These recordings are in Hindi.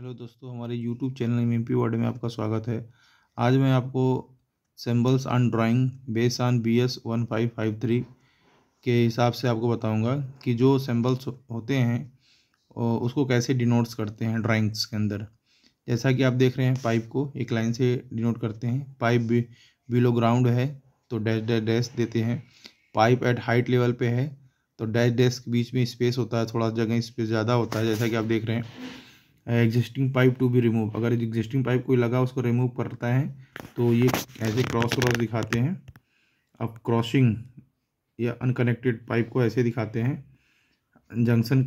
हेलो दोस्तों हमारे YouTube channel M P word में आपका स्वागत है आज मैं आपको symbols on drawing base on B S one five five three के हिसाब से आपको बताऊंगा कि जो सिंबल्स होते हैं उसको कैसे डिनोट्स करते हैं ड्राइंग्स के अंदर जैसा कि आप देख रहे हैं पाइप को एक लाइन से डिनोट करते हैं पाइप बिलो ग्राउंड है तो डैश डैश डैश देते हैं पाइप एट हाइट लेवल पर है तो डैश डैश के बीच में स्पेस होता है थोड़ा जगह स्पेस ज़्यादा होता है जैसा कि आप देख रहे हैं existing pipe to be remove अगर एग्जिस्टिंग पाइप कोई लगा उसको रिमूव करता है तो ये ऐसे क्रॉस क्रॉस दिखाते हैं अब क्रॉसिंग या अनकनेक्टेड पाइप को ऐसे दिखाते हैं जंक्शन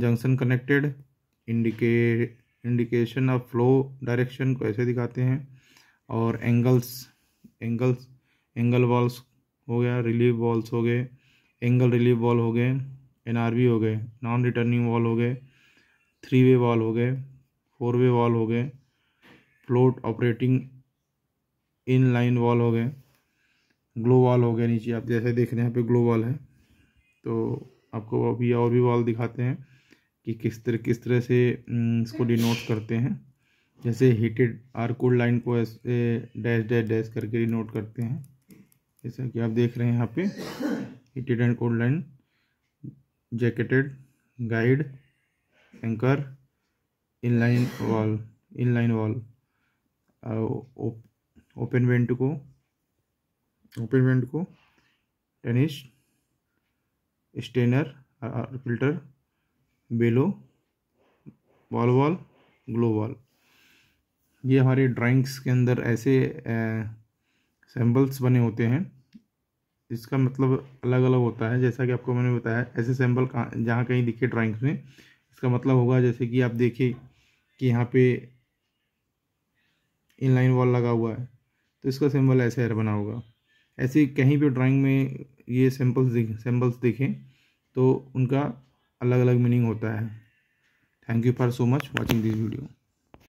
जंक्शन कनेक्टेड इंडिके इंडिकेशन ऑफ फ्लो डायरेक्शन को ऐसे दिखाते हैं और एंगल्स एंगल्स एंगल वॉल्स हो गया रिलीव वॉल्स हो गए एंगल रिलीव वॉल हो गए एनआरबी हो गए नॉन रिटर्निंग वॉल हो गए थ्री वे वाल हो गए फोर वे वाल हो गए float operating in line valve हो गए ग्लो वॉल हो गया नीचे आप जैसे देख रहे हैं यहाँ पे ग्लो वॉल है तो आपको अभी और भी वॉल दिखाते हैं कि किस तरह किस तरह से इसको डिनोट करते हैं जैसे हीटेड आर कोड लाइन को ऐसे डैश डैश डैश करके डिनोट करते हैं जैसा कि आप देख रहे हैं यहाँ पे heated and cold line jacketed guide anchor inline wall inline valve open vent को ओपन वेंट को टेनिस strainer filter below valve valve globe valve ये हमारे ड्राइंग्स के अंदर ऐसे सैम्बल्स uh, बने होते हैं इसका मतलब अलग अलग होता है जैसा कि आपको मैंने बताया ऐसे सैम्बल कहाँ जहाँ कहीं दिखे ड्राइंग्स में इसका मतलब होगा जैसे कि आप देखें कि यहाँ पे इनलाइन वॉल लगा हुआ है तो इसका सिंबल ऐसे एयर बना होगा ऐसे कहीं पे ड्राइंग में ये सैम्पल्स देख सैम्पल्स देखें तो उनका अलग अलग मीनिंग होता है thank you for so much watching this video